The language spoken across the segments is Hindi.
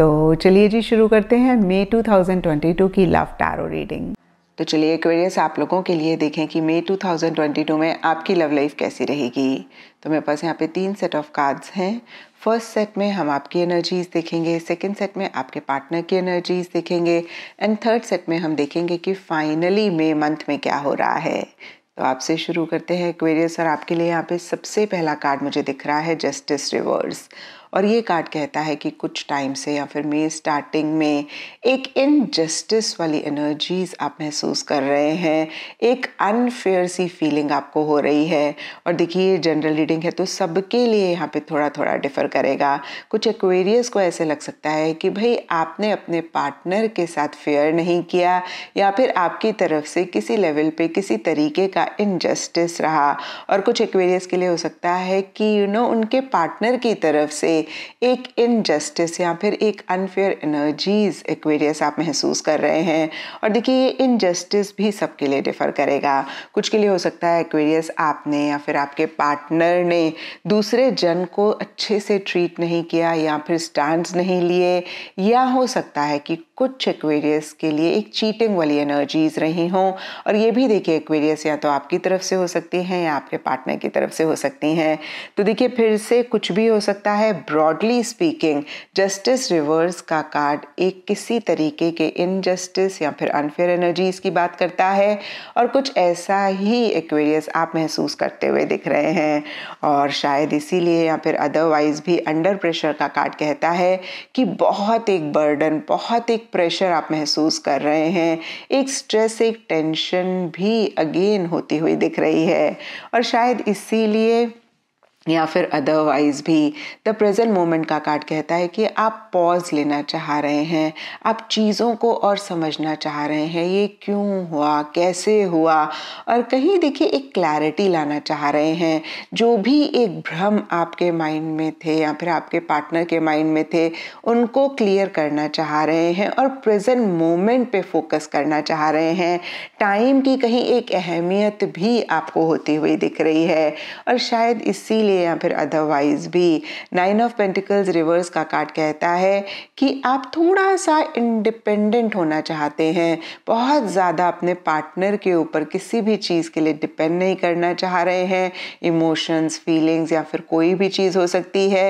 तो चलिए जी शुरू करते हैं मई 2022 की लव टैरो रीडिंग तो चलिए क्वेरियस आप लोगों के लिए देखें कि मई 2022 में आपकी लव लाइफ कैसी रहेगी तो मेरे पास यहाँ पे तीन सेट ऑफ कार्ड्स हैं फर्स्ट सेट में हम आपकी एनर्जीज देखेंगे सेकंड सेट में आपके पार्टनर की एनर्जीज देखेंगे एंड थर्ड सेट में हम देखेंगे कि फाइनली मे मंथ में क्या हो रहा है तो आपसे शुरू करते हैं क्वेरियस और आपके लिए यहाँ पे सबसे पहला कार्ड मुझे दिख रहा है जस्टिस रिवर्स और ये कार्ड कहता है कि कुछ टाइम से या फिर मे स्टार्टिंग में एक इनजस्टिस वाली एनर्जीज आप महसूस कर रहे हैं एक अनफेयर सी फीलिंग आपको हो रही है और देखिए जनरल रीडिंग है तो सबके लिए यहाँ पे थोड़ा थोड़ा डिफर करेगा कुछ एक्वेरियस को ऐसे लग सकता है कि भाई आपने अपने पार्टनर के साथ फेयर नहीं किया या फिर आपकी तरफ से किसी लेवल पे किसी तरीके का इनजस्टिस रहा और कुछ एक्वेरियस के लिए हो सकता है कि यू you नो know, उनके पार्टनर की तरफ से एक इनजस्टिस या फिर एक अनफेयर एनर्जीज एक्वेरियस आप महसूस कर रहे हैं और देखिए ये इनजस्टिस भी सबके लिए डिफ़र करेगा कुछ के लिए हो सकता है एक्वेरियस आपने या फिर आपके पार्टनर ने दूसरे जन को अच्छे से ट्रीट नहीं किया या फिर स्टैंड नहीं लिए या हो सकता है कि कुछ एक्वेरियस के लिए एक चीटिंग वाली एनर्जीज रही हों और ये भी देखिए एक्वेरियस या तो आपकी तरफ से हो सकती हैं या आपके पार्टनर की तरफ से हो सकती हैं तो देखिए फिर से कुछ भी हो सकता है ब्रॉडली स्पीकिंग जस्टिस रिवर्स का कार्ड एक किसी तरीके के इनजस्टिस या फिर अनफेयर एनर्जीज की बात करता है और कुछ ऐसा ही एक्वेरियस आप महसूस करते हुए दिख रहे हैं और शायद इसीलिए या फिर अदरवाइज भी अंडर प्रेशर का कार्ड कहता है कि बहुत एक बर्डन बहुत एक प्रेशर आप महसूस कर रहे हैं एक स्ट्रेस एक टेंशन भी अगेन होती हुई दिख रही है और शायद इसीलिए या फिर अदरवाइज भी द प्रेजेंट मोमेंट का कार्ड कहता है कि आप पॉज लेना चाह रहे हैं आप चीज़ों को और समझना चाह रहे हैं ये क्यों हुआ कैसे हुआ और कहीं देखिए एक क्लैरिटी लाना चाह रहे हैं जो भी एक भ्रम आपके माइंड में थे या फिर आपके पार्टनर के माइंड में थे उनको क्लियर करना चाह रहे हैं और प्रेजेंट मोमेंट पे फोकस करना चाह रहे हैं टाइम की कहीं एक अहमियत भी आपको होती हुई दिख रही है और शायद इसीलिए है या फिर अदरवाइज भी नाइन ऑफ पेंटिकल्स रिवर्स का कार्ड कहता है कि आप थोड़ा सा इंडिपेंडेंट होना चाहते हैं बहुत ज़्यादा अपने पार्टनर के ऊपर किसी भी चीज़ के लिए डिपेंड नहीं करना चाह रहे हैं इमोशंस फीलिंग्स या फिर कोई भी चीज़ हो सकती है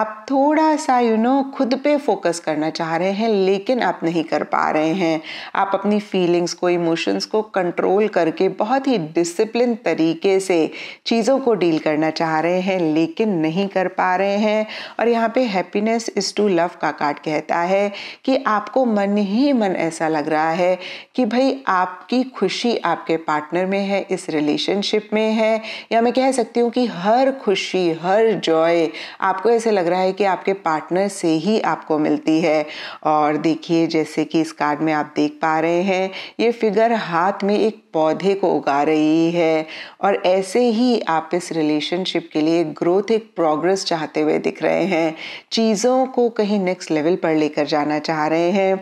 आप थोड़ा सा यू you नो know, खुद पे फोकस करना चाह रहे हैं लेकिन आप नहीं कर पा रहे हैं आप अपनी फीलिंग्स को इमोशंस को कंट्रोल करके बहुत ही डिसिप्लिन तरीके से चीज़ों को डील करना चाह रहे हैं रहे हैं लेकिन नहीं कर पा रहे हैं और यहाँ पे हैप्पीनेस इज़ टू लव का कार्ड कहता है कि आपको मन ही मन ऐसा लग रहा है कि भाई आपकी खुशी आपके पार्टनर में है इस रिलेशनशिप में है या मैं कह सकती हूँ कि हर खुशी हर जॉय आपको ऐसे लग रहा है कि आपके पार्टनर से ही आपको मिलती है और देखिए जैसे कि इस कार्ड में आप देख पा रहे हैं ये फिगर हाथ में एक पौधे को उगा रही है और ऐसे ही आप इस रिलेशनशिप के लिए ग्रोथ एक प्रोग्रेस चाहते हुए दिख रहे हैं चीज़ों को कहीं नेक्स्ट लेवल पर लेकर जाना चाह रहे हैं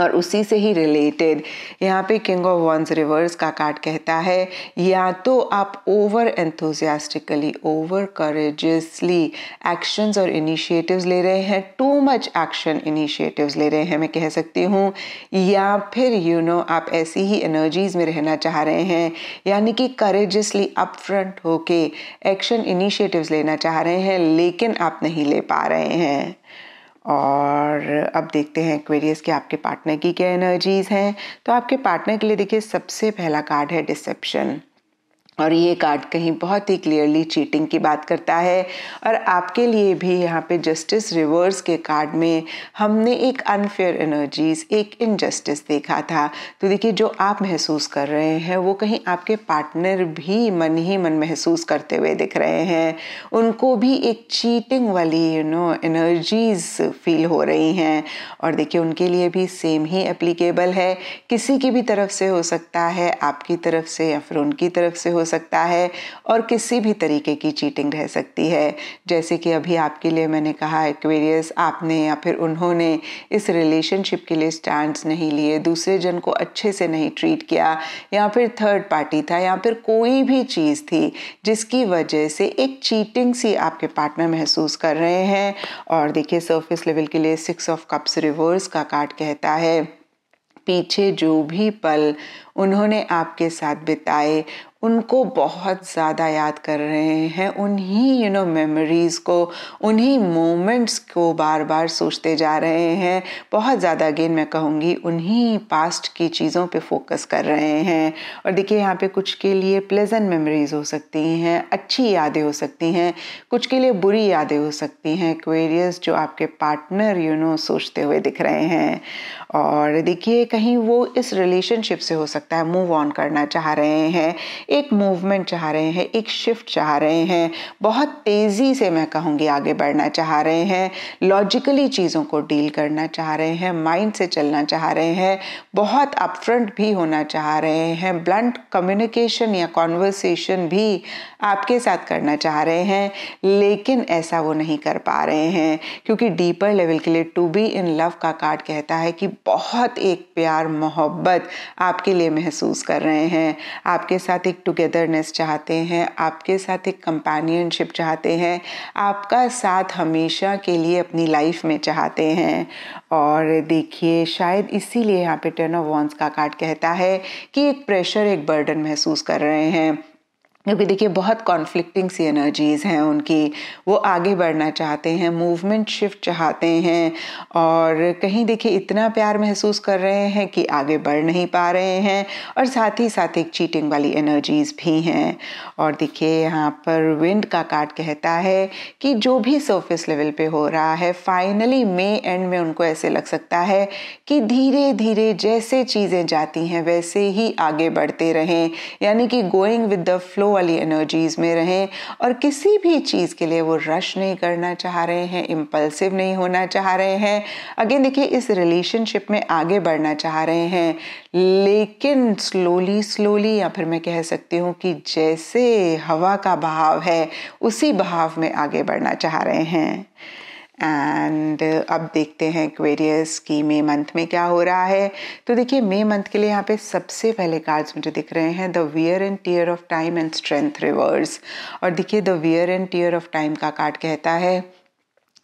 और उसी से ही रिलेटेड यहाँ पे किंग ऑफ वंस रिवर्स का कार्ड कहता है या तो आप over enthusiastically over courageously actions और इनिशिएटिव्स ले रहे हैं टू मच एक्शन इनिशिएटिव्स ले रहे हैं मैं कह सकती हूँ या फिर यू you नो know, आप ऐसी ही एनर्जीज में रहना चाह रहे हैं यानी कि करेजियसली अपफ्रंट होके एक्शन इनिशिएटिव्स लेना चाह रहे हैं लेकिन आप नहीं ले पा रहे हैं और अब देखते हैं क्वेरियस के आपके पार्टनर की क्या एनर्जीज हैं तो आपके पार्टनर के लिए देखिए सबसे पहला कार्ड है डिसेप्शन और ये कार्ड कहीं बहुत ही क्लियरली चीटिंग की बात करता है और आपके लिए भी यहाँ पे जस्टिस रिवर्स के कार्ड में हमने एक अनफेयर एनर्जीज एक इनजस्टिस देखा था तो देखिए जो आप महसूस कर रहे हैं वो कहीं आपके पार्टनर भी मन ही मन महसूस करते हुए दिख रहे हैं उनको भी एक चीटिंग वाली यू नो एनर्जीज फील हो रही हैं और देखिए उनके लिए भी सेम ही एप्लीकेबल है किसी की भी तरफ से हो सकता है आपकी तरफ से या फिर उनकी तरफ से हो सकता है और किसी भी तरीके की चीटिंग रह सकती है जैसे कि अभी आपके लिए मैंने कहा एक्वेरियस आपने या फिर उन्होंने इस रिलेशनशिप के लिए स्टैंड नहीं लिए दूसरे जन को अच्छे से नहीं ट्रीट किया या फिर थर्ड पार्टी था या फिर कोई भी चीज़ थी जिसकी वजह से एक चीटिंग सी आपके पार्ट में महसूस कर रहे हैं और देखिए सरफेस लेवल के लिए सिक्स ऑफ कप्स रिवर्स का कार्ड कहता है पीछे जो भी पल उन्होंने आपके साथ बिताए उनको बहुत ज़्यादा याद कर रहे हैं उन्हीं यू नो मेमोरीज़ को उन्हीं मोमेंट्स को बार बार सोचते जा रहे हैं बहुत ज़्यादा अगेन मैं कहूँगी उन्हीं पास्ट की चीज़ों पे फोकस कर रहे हैं और देखिए यहाँ पे कुछ के लिए प्लेजेंट मेमोरीज़ हो सकती हैं अच्छी यादें हो सकती हैं कुछ के लिए बुरी यादें हो सकती हैं क्वेरियस जो आपके पार्टनर यू नो सोचते हुए दिख रहे हैं और देखिए कहीं वो इस रिलेशनशिप से हो सकता सकता है मूव ऑन करना चाह रहे हैं एक मूवमेंट चाह रहे हैं एक शिफ्ट चाह रहे हैं बहुत तेज़ी से मैं कहूँगी आगे बढ़ना चाह रहे हैं लॉजिकली चीज़ों को डील करना चाह रहे हैं माइंड से चलना चाह रहे हैं बहुत अपफ्रंट भी होना चाह रहे हैं ब्लंट कम्युनिकेशन या कॉन्वर्सेशन भी आपके साथ करना चाह रहे हैं लेकिन ऐसा वो नहीं कर पा रहे हैं क्योंकि डीपर लेवल के लिए टू बी इन लव का कार्ड कहता है कि बहुत एक प्यार मोहब्बत आपके लिए महसूस कर रहे हैं आपके साथ एक टुगेदरनेस चाहते हैं आपके साथ एक कंपेनियनशिप चाहते हैं आपका साथ हमेशा के लिए अपनी लाइफ में चाहते हैं और देखिए शायद इसीलिए यहाँ पे टर्न ऑफ वॉन्स का कार्ड कहता है कि एक प्रेशर एक बर्डन महसूस कर रहे हैं क्योंकि देखिए बहुत कॉन्फ्लिक्टिंग सी एनर्जीज़ हैं उनकी वो आगे बढ़ना चाहते हैं मूवमेंट शिफ्ट चाहते हैं और कहीं देखिए इतना प्यार महसूस कर रहे हैं कि आगे बढ़ नहीं पा रहे हैं और साथ ही साथ एक चीटिंग वाली एनर्जीज़ भी हैं और देखिए यहाँ पर विंड का कार्ड कहता है कि जो भी सरफेस लेवल पे हो रहा है फाइनली मे एंड में उनको ऐसे लग सकता है कि धीरे धीरे जैसे चीज़ें जाती हैं वैसे ही आगे बढ़ते रहें यानी कि गोइंग विद द फ्लो वाली एनर्जीज में रहें और किसी भी चीज़ के लिए वो रश नहीं करना चाह रहे हैं इम्पल्सिव नहीं होना चाह रहे हैं अगेन देखिए इस रिलेशनशिप में आगे बढ़ना चाह रहे हैं लेकिन स्लोली स्लोली या फिर मैं कह सकती हूँ कि जैसे हवा का बहाव है उसी बहाव में आगे बढ़ना चाह रहे हैं एंड uh, अब देखते हैं क्वेरियस की मे मंथ में क्या हो रहा है तो देखिए मे मंथ के लिए यहाँ पे सबसे पहले कार्ड्स मुझे दिख रहे हैं the wear and tear of time and strength reverse और देखिए the wear and tear of time का कार्ड कहता है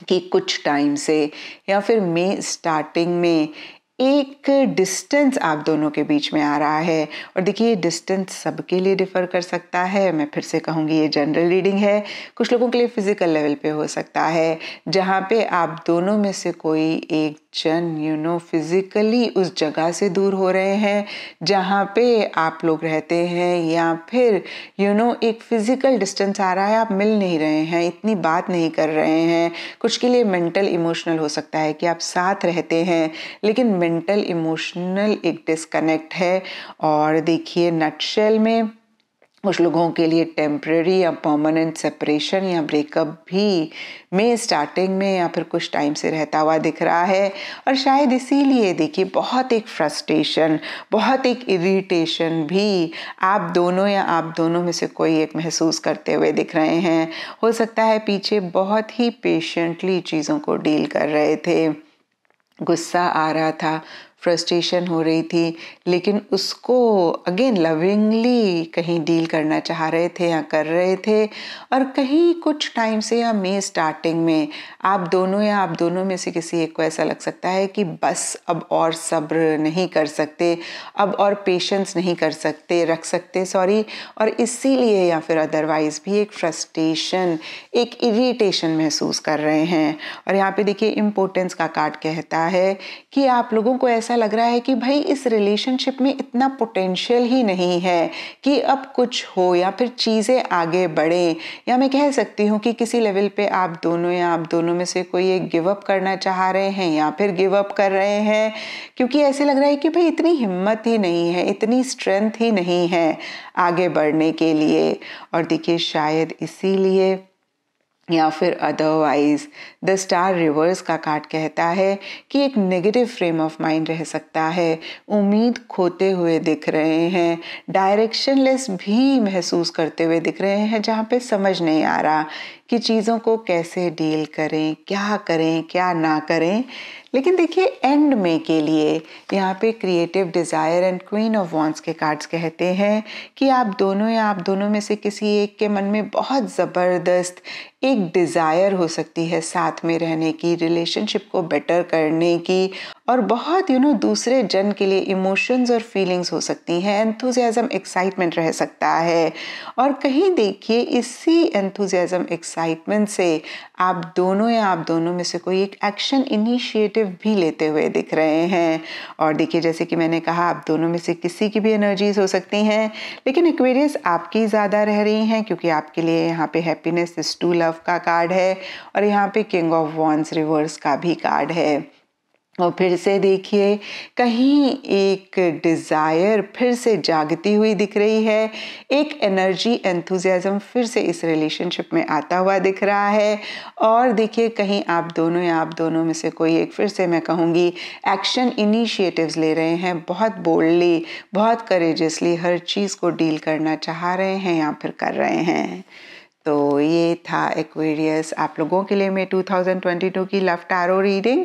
कि कुछ टाइम से या फिर मे स्टार्टिंग में एक डिस्टेंस आप दोनों के बीच में आ रहा है और देखिए डिस्टेंस सबके लिए डिफ़र कर सकता है मैं फिर से कहूँगी ये जनरल रीडिंग है कुछ लोगों के लिए फिज़िकल लेवल पे हो सकता है जहाँ पे आप दोनों में से कोई एक शन यू नो फिज़िकली उस जगह से दूर हो रहे हैं जहाँ पे आप लोग रहते हैं या फिर यू you नो know, एक फ़िज़िकल डिस्टेंस आ रहा है आप मिल नहीं रहे हैं इतनी बात नहीं कर रहे हैं कुछ के लिए मेंटल इमोशनल हो सकता है कि आप साथ रहते हैं लेकिन मेंटल इमोशनल एक डिस्कनेक्ट है और देखिए नटशेल में कुछ लोगों के लिए टेम्प्रेरी या परमानेंट सेपरेशन या ब्रेकअप भी में स्टार्टिंग में या फिर कुछ टाइम से रहता हुआ दिख रहा है और शायद इसीलिए देखिए बहुत एक फ्रस्ट्रेशन बहुत एक इरिटेशन भी आप दोनों या आप दोनों में से कोई एक महसूस करते हुए दिख रहे हैं हो सकता है पीछे बहुत ही पेशेंटली चीज़ों को डील कर रहे थे गुस्सा आ रहा था फ्रस्ट्रेशन हो रही थी लेकिन उसको अगेन लविंगली कहीं डील करना चाह रहे थे या कर रहे थे और कहीं कुछ टाइम से या मे स्टार्टिंग में आप दोनों या आप दोनों में से किसी एक को ऐसा लग सकता है कि बस अब और सब्र नहीं कर सकते अब और पेशेंस नहीं कर सकते रख सकते सॉरी और इसीलिए या फिर अदरवाइज़ भी एक फ्रस्ट्रेशन एक इरीटेशन महसूस कर रहे हैं और यहाँ पे देखिए इम्पोर्टेंस का कार्ड कहता है कि आप लोगों को ऐसा ऐसा लग रहा है कि भाई इस रिलेशनशिप में इतना पोटेंशियल ही नहीं है कि अब कुछ हो या फिर चीज़ें आगे बढ़ें या मैं कह सकती हूँ कि किसी लेवल पे आप दोनों या आप दोनों में से कोई एक गिव अप करना चाह रहे हैं या फिर गिव अप कर रहे हैं क्योंकि ऐसे लग रहा है कि भाई इतनी हिम्मत ही नहीं है इतनी स्ट्रेंथ ही नहीं है आगे बढ़ने के लिए और देखिए शायद इसीलिए या फिर अदरवाइज द स्टार रिवर्स का कार्ड कहता है कि एक नेगेटिव फ्रेम ऑफ माइंड रह सकता है उम्मीद खोते हुए दिख रहे हैं डायरेक्शनलेस भी महसूस करते हुए दिख रहे हैं जहाँ पे समझ नहीं आ रहा कि चीज़ों को कैसे डील करें क्या करें क्या ना करें लेकिन देखिए एंड में के लिए यहाँ पे creative desire and queen of wands के कार्ड्स कहते हैं कि आप दोनों या आप दोनों में से किसी एक के मन में बहुत ज़बरदस्त एक डिज़ायर हो सकती है साथ में रहने की रिलेशनशिप को बेटर करने की और बहुत यू नो दूसरे जन के लिए इमोशंस और फीलिंग्स हो सकती हैं एंथुजियाज़म एक्साइटमेंट रह सकता है और कहीं देखिए इसी एंथुजियाज़म एक्साइटमेंट से आप दोनों या आप दोनों में से कोई एक एक्शन इनिशिएटिव भी लेते हुए दिख रहे हैं और देखिए जैसे कि मैंने कहा आप दोनों में से किसी की भी एनर्जीज हो सकती हैं लेकिन एक्वेरियस आपकी ज़्यादा रह रही हैं क्योंकि आपके लिए यहाँ पे हैप्पीनेस इस टू लव का कार्ड है और यहाँ पे किंग ऑफ वॉन्स रिवर्स का भी कार्ड है और फिर से देखिए कहीं एक डिज़ायर फिर से जागती हुई दिख रही है एक एनर्जी एंथुजियाज़म फिर से इस रिलेशनशिप में आता हुआ दिख रहा है और देखिए कहीं आप दोनों या आप दोनों में से कोई एक फिर से मैं कहूँगी एक्शन इनिशिएटिव्स ले रहे हैं बहुत बोल्डली बहुत करेजसली हर चीज़ को डील करना चाह रहे हैं या फिर कर रहे हैं तो ये था एक्वेरियस आप लोगों के लिए मैं 2022 की लव टारो रीडिंग